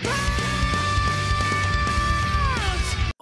Stop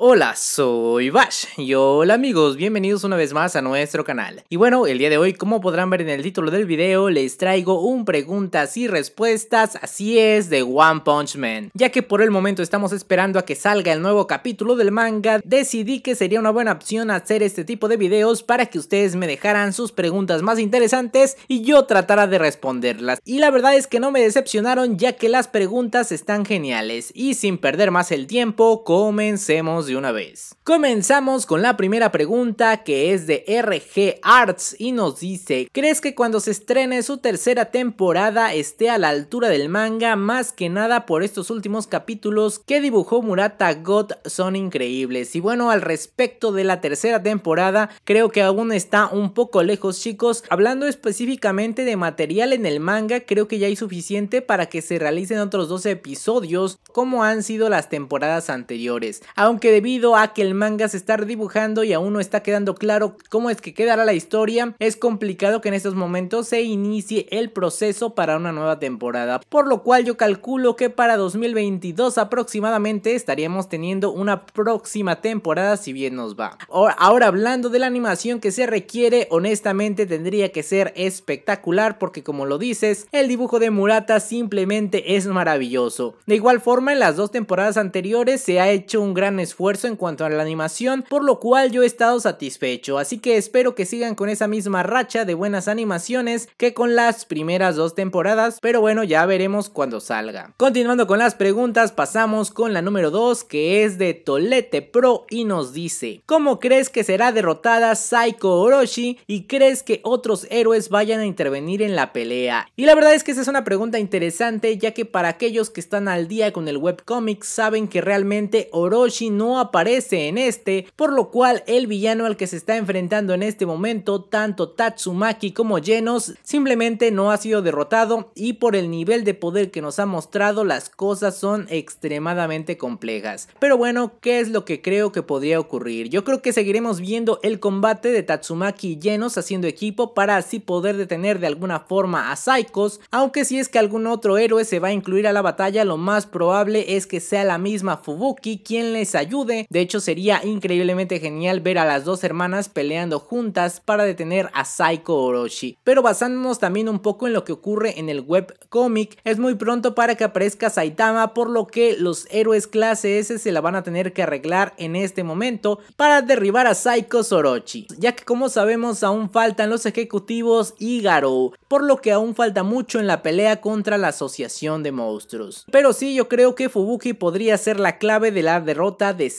Hola, soy Bash y hola amigos, bienvenidos una vez más a nuestro canal. Y bueno, el día de hoy, como podrán ver en el título del video, les traigo un preguntas y respuestas, así es, de One Punch Man. Ya que por el momento estamos esperando a que salga el nuevo capítulo del manga, decidí que sería una buena opción hacer este tipo de videos para que ustedes me dejaran sus preguntas más interesantes y yo tratara de responderlas. Y la verdad es que no me decepcionaron ya que las preguntas están geniales. Y sin perder más el tiempo, comencemos de una vez. Comenzamos con la primera pregunta que es de RG Arts y nos dice, ¿crees que cuando se estrene su tercera temporada esté a la altura del manga más que nada por estos últimos capítulos que dibujó Murata God son increíbles? Y bueno, al respecto de la tercera temporada, creo que aún está un poco lejos chicos, hablando específicamente de material en el manga, creo que ya hay suficiente para que se realicen otros 12 episodios como han sido las temporadas anteriores, aunque de debido a que el manga se está redibujando y aún no está quedando claro cómo es que quedará la historia, es complicado que en estos momentos se inicie el proceso para una nueva temporada, por lo cual yo calculo que para 2022 aproximadamente estaríamos teniendo una próxima temporada si bien nos va. Ahora hablando de la animación que se requiere, honestamente tendría que ser espectacular porque como lo dices, el dibujo de Murata simplemente es maravilloso. De igual forma, en las dos temporadas anteriores se ha hecho un gran esfuerzo en cuanto a la animación, por lo cual yo he estado satisfecho, así que espero que sigan con esa misma racha de buenas animaciones que con las primeras dos temporadas, pero bueno, ya veremos cuando salga. Continuando con las preguntas, pasamos con la número 2 que es de Tolete Pro y nos dice, ¿cómo crees que será derrotada Saiko Orochi y crees que otros héroes vayan a intervenir en la pelea? Y la verdad es que esa es una pregunta interesante ya que para aquellos que están al día con el webcomic saben que realmente Orochi no ha aparece en este, por lo cual el villano al que se está enfrentando en este momento, tanto Tatsumaki como Genos, simplemente no ha sido derrotado y por el nivel de poder que nos ha mostrado las cosas son extremadamente complejas. Pero bueno, ¿qué es lo que creo que podría ocurrir? Yo creo que seguiremos viendo el combate de Tatsumaki y Genos haciendo equipo para así poder detener de alguna forma a Psychos, aunque si es que algún otro héroe se va a incluir a la batalla, lo más probable es que sea la misma Fubuki quien les ayude de hecho, sería increíblemente genial ver a las dos hermanas peleando juntas para detener a Saiko Orochi. Pero basándonos también un poco en lo que ocurre en el webcomic, es muy pronto para que aparezca Saitama, por lo que los héroes clase S se la van a tener que arreglar en este momento para derribar a Saiko Orochi, ya que como sabemos aún faltan los ejecutivos y por lo que aún falta mucho en la pelea contra la Asociación de Monstruos. Pero sí, yo creo que Fubuki podría ser la clave de la derrota de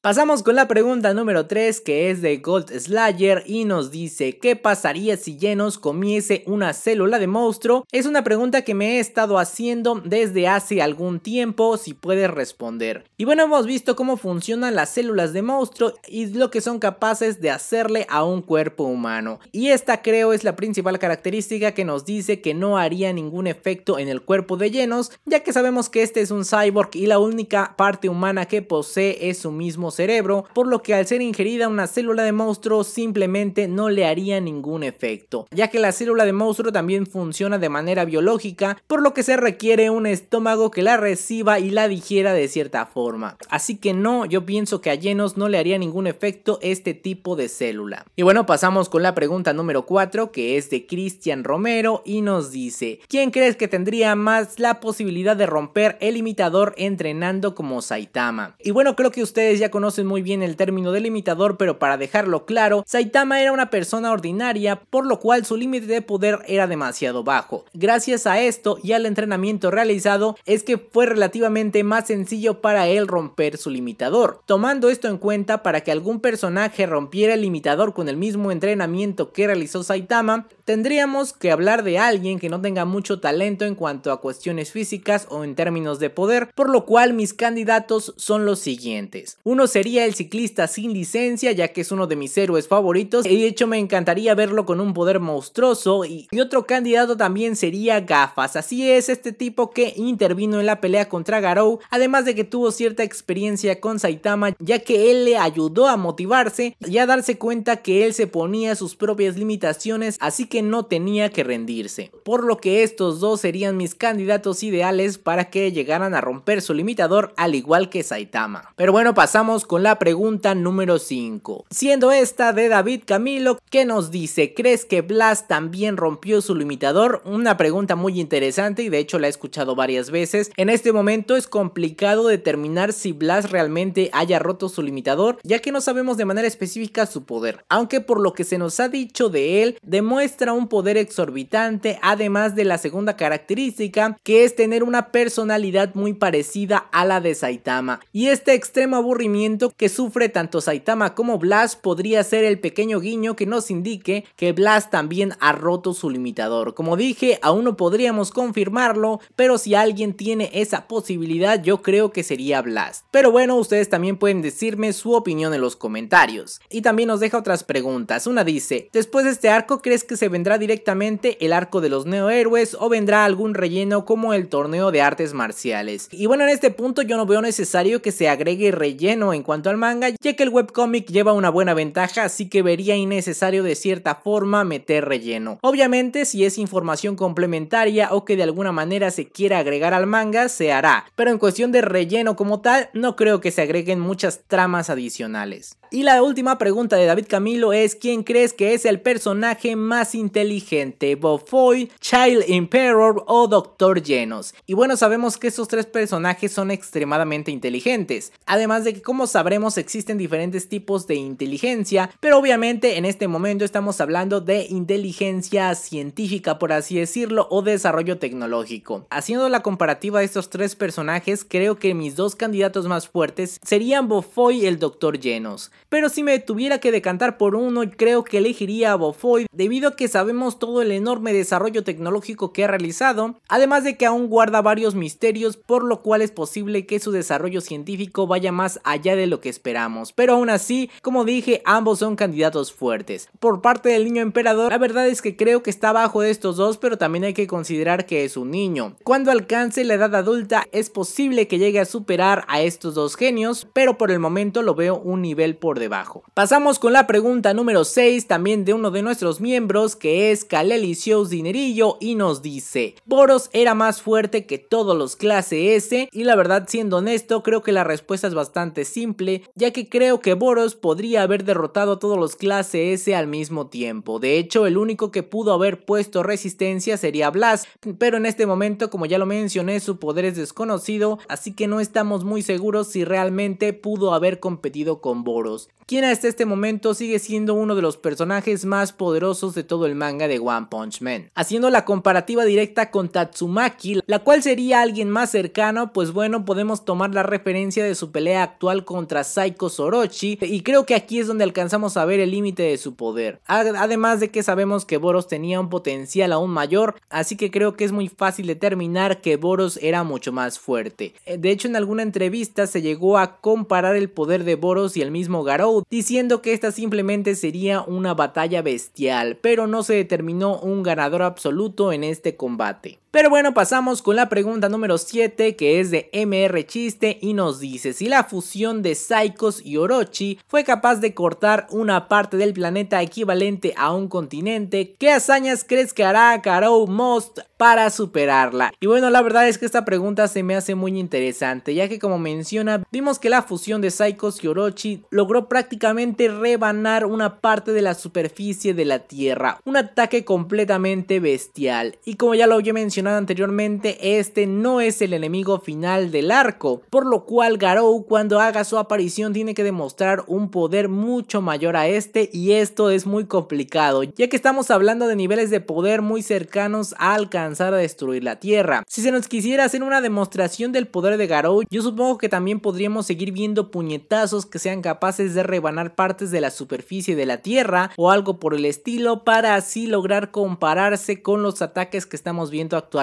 Pasamos con la pregunta número 3 que es de Gold Slayer y nos dice ¿qué pasaría si Genos comiese una célula de monstruo? Es una pregunta que me he estado haciendo desde hace algún tiempo si puedes responder. Y bueno hemos visto cómo funcionan las células de monstruo y lo que son capaces de hacerle a un cuerpo humano. Y esta creo es la principal característica que nos dice que no haría ningún efecto en el cuerpo de Genos ya que sabemos que este es un cyborg y la única parte humana que posee es su mismo cerebro, por lo que al ser ingerida una célula de monstruo simplemente no le haría ningún efecto, ya que la célula de monstruo también funciona de manera biológica, por lo que se requiere un estómago que la reciba y la digiera de cierta forma. Así que no, yo pienso que a llenos no le haría ningún efecto este tipo de célula. Y bueno, pasamos con la pregunta número 4, que es de Cristian Romero y nos dice, ¿quién crees que tendría más la posibilidad de romper el imitador entrenando como Saitama? Y bueno, creo que ustedes ya conocen muy bien el término limitador, pero para dejarlo claro, Saitama era una persona ordinaria, por lo cual su límite de poder era demasiado bajo. Gracias a esto y al entrenamiento realizado, es que fue relativamente más sencillo para él romper su limitador. Tomando esto en cuenta para que algún personaje rompiera el limitador con el mismo entrenamiento que realizó Saitama, tendríamos que hablar de alguien que no tenga mucho talento en cuanto a cuestiones físicas o en términos de poder, por lo cual mis candidatos son los siguientes. Uno sería el ciclista sin licencia, ya que es uno de mis héroes favoritos, y de hecho me encantaría verlo con un poder monstruoso, y otro candidato también sería Gafas, así es, este tipo que intervino en la pelea contra Garou, además de que tuvo cierta experiencia con Saitama, ya que él le ayudó a motivarse y a darse cuenta que él se ponía sus propias limitaciones, así que no tenía que rendirse. Por lo que estos dos serían mis candidatos ideales para que llegaran a romper su limitador al igual que Saitama. Pero bueno, pasamos con la pregunta número 5. Siendo esta de David Camilo, que nos dice, ¿crees que Blas también rompió su limitador? Una pregunta muy interesante y de hecho la he escuchado varias veces. En este momento es complicado determinar si Blas realmente haya roto su limitador, ya que no sabemos de manera específica su poder. Aunque por lo que se nos ha dicho de él, demuestra un poder exorbitante, además de la segunda característica, que es tener una personalidad muy parecida a la de Saitama. Y este extremo aburrimiento que sufre tanto Saitama como Blast podría ser el pequeño guiño que nos indique que Blast también ha roto su limitador. Como dije, aún no podríamos confirmarlo, pero si alguien tiene esa posibilidad yo creo que sería Blast. Pero bueno, ustedes también pueden decirme su opinión en los comentarios. Y también nos deja otras preguntas. Una dice, después de este arco, ¿crees que se vendrá directamente el arco de los neohéroes o vendrá algún relleno como el torneo de artes marciales? Y bueno, en este punto yo no veo necesario que se agregue relleno en cuanto al manga, ya que el webcomic lleva una buena ventaja, así que vería innecesario de cierta forma meter relleno. Obviamente, si es información complementaria o que de alguna manera se quiera agregar al manga, se hará, pero en cuestión de relleno como tal, no creo que se agreguen muchas tramas adicionales. Y la última pregunta de David Camilo es ¿quién crees que es el personaje más inteligente? ¿Bofoy, Child Emperor o Doctor Genos? Y bueno, sabemos que estos tres personajes son extremadamente inteligentes además de que como sabremos existen diferentes tipos de inteligencia, pero obviamente en este momento estamos hablando de inteligencia científica por así decirlo o desarrollo tecnológico. Haciendo la comparativa de estos tres personajes, creo que mis dos candidatos más fuertes serían Bofoy y el Doctor Llenos, pero si me tuviera que decantar por uno, creo que elegiría a Bofoy debido a que sabemos todo el enorme desarrollo tecnológico que ha realizado, además de que aún guarda varios misterios por lo cual es posible que su desarrollo científico vaya más allá de lo que esperamos. Pero aún así, como dije, ambos son candidatos fuertes. Por parte del niño emperador, la verdad es que creo que está bajo de estos dos, pero también hay que considerar que es un niño. Cuando alcance la edad adulta, es posible que llegue a superar a estos dos genios, pero por el momento lo veo un nivel por debajo. Pasamos con la pregunta número 6, también de uno de nuestros miembros, que es Kaleli Dinerillo, y nos dice, Boros era más fuerte que todos los clase S, y la verdad siendo honesto, creo que la respuesta es bastante simple, ya que creo que Boros podría haber derrotado a todos los clase S al mismo tiempo. De hecho, el único que pudo haber puesto resistencia sería Blast, pero en este momento, como ya lo mencioné, su poder es desconocido, así que no estamos muy seguros si realmente pudo haber competido con Boros quien hasta este momento sigue siendo uno de los personajes más poderosos de todo el manga de One Punch Man. Haciendo la comparativa directa con Tatsumaki, la cual sería alguien más cercano, pues bueno, podemos tomar la referencia de su pelea actual contra Saiko Sorochi y creo que aquí es donde alcanzamos a ver el límite de su poder. Además de que sabemos que Boros tenía un potencial aún mayor, así que creo que es muy fácil determinar que Boros era mucho más fuerte. Eh, de hecho, en alguna entrevista se llegó a comparar el poder de Boros y el mismo Garou diciendo que esta simplemente sería una batalla bestial, pero no se determinó un ganador absoluto en este combate. Pero bueno, pasamos con la pregunta número 7 que es de MR Chiste y nos dice si la fusión de Saikos y Orochi fue capaz de cortar una parte del planeta equivalente a un continente, ¿qué hazañas crees que hará Karou Most para superarla? Y bueno, la verdad es que esta pregunta se me hace muy interesante ya que como menciona, vimos que la fusión de Saikos y Orochi logró prácticamente rebanar una parte de la superficie de la Tierra, un ataque completamente bestial y como ya lo había mencionado anteriormente, este no es el enemigo final del arco, por lo cual Garou cuando haga su aparición tiene que demostrar un poder mucho mayor a este y esto es muy complicado, ya que estamos hablando de niveles de poder muy cercanos a alcanzar a destruir la Tierra. Si se nos quisiera hacer una demostración del poder de Garou, yo supongo que también podríamos seguir viendo puñetazos que sean capaces de rebanar partes de la superficie de la Tierra o algo por el estilo para así lograr compararse con los ataques que estamos viendo actualmente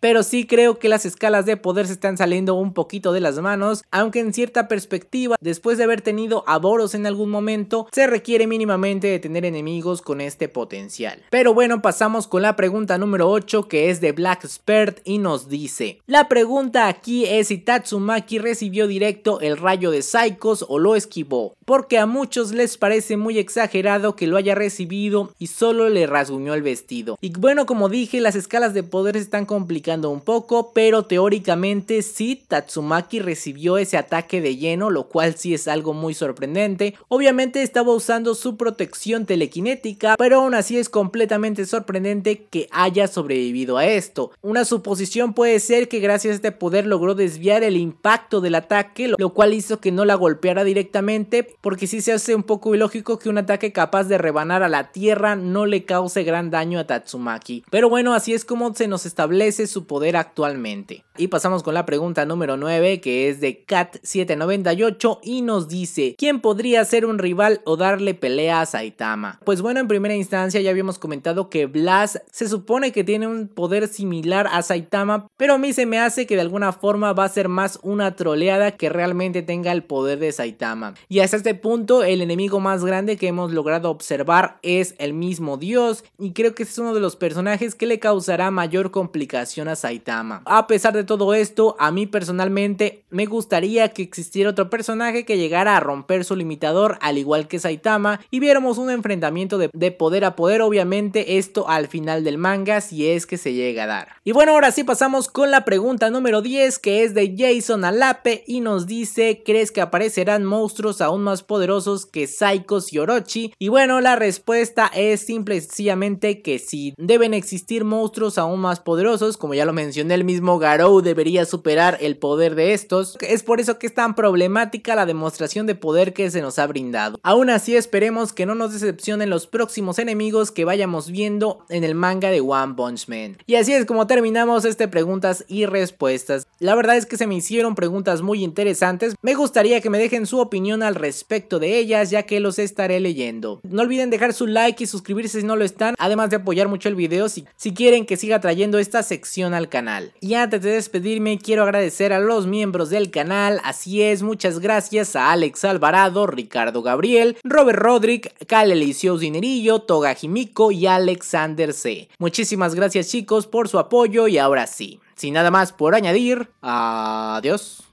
pero sí creo que las escalas de poder se están saliendo un poquito de las manos, aunque en cierta perspectiva, después de haber tenido a en algún momento, se requiere mínimamente de tener enemigos con este potencial. Pero bueno, pasamos con la pregunta número 8 que es de Black Spirit. y nos dice, la pregunta aquí es si Tatsumaki recibió directo el rayo de Psychos o lo esquivó, porque a muchos les parece muy exagerado que lo haya recibido y solo le rasguñó el vestido. Y bueno, como dije, las escalas de poder se están complicando un poco, pero teóricamente sí Tatsumaki recibió ese ataque de lleno, lo cual sí es algo muy sorprendente. Obviamente estaba usando su protección telequinética, pero aún así es completamente sorprendente que haya sobrevivido a esto. Una suposición puede ser que gracias a este poder logró desviar el impacto del ataque, lo cual hizo que no la golpeara directamente, porque sí se hace un poco ilógico que un ataque capaz de rebanar a la tierra no le cause gran daño a Tatsumaki. Pero bueno, así es como se nos establece su poder actualmente. Y pasamos con la pregunta número 9 que es de Cat798 y nos dice, ¿quién podría ser un rival o darle pelea a Saitama? Pues bueno, en primera instancia ya habíamos comentado que Blas se supone que tiene un poder similar a Saitama, pero a mí se me hace que de alguna forma va a ser más una troleada que realmente tenga el poder de Saitama. Y hasta este punto el enemigo más grande que hemos logrado observar es el mismo dios y creo que es uno de los personajes que le causará mayor complicación a Saitama. A pesar de todo esto, a mí personalmente me gustaría que existiera otro personaje que llegara a romper su limitador al igual que Saitama y viéramos un enfrentamiento de, de poder a poder, obviamente esto al final del manga si es que se llega a dar. Y bueno, ahora sí pasamos con la pregunta número 10 que es de Jason Alape y nos dice, ¿crees que aparecerán monstruos aún más poderosos que Saikos y Orochi? Y bueno, la respuesta es simple y que sí, deben existir monstruos aún más poderosos, como ya lo mencioné el mismo Garou debería superar el poder de estos, es por eso que es tan problemática la demostración de poder que se nos ha brindado. Aún así esperemos que no nos decepcionen los próximos enemigos que vayamos viendo en el manga de One Punch Man. Y así es como terminamos este preguntas y respuestas. La verdad es que se me hicieron preguntas muy interesantes, me gustaría que me dejen su opinión al respecto de ellas ya que los estaré leyendo. No olviden dejar su like y suscribirse si no lo están, además de apoyar mucho el video si, si quieren que siga trayendo esta sección al canal. Y antes de despedirme quiero agradecer a los miembros del canal, así es, muchas gracias a Alex Alvarado, Ricardo Gabriel, Robert Rodrick, Cal Dinerillo, Toga y Alexander C. Muchísimas gracias chicos por su apoyo y ahora sí, sin nada más por añadir, adiós.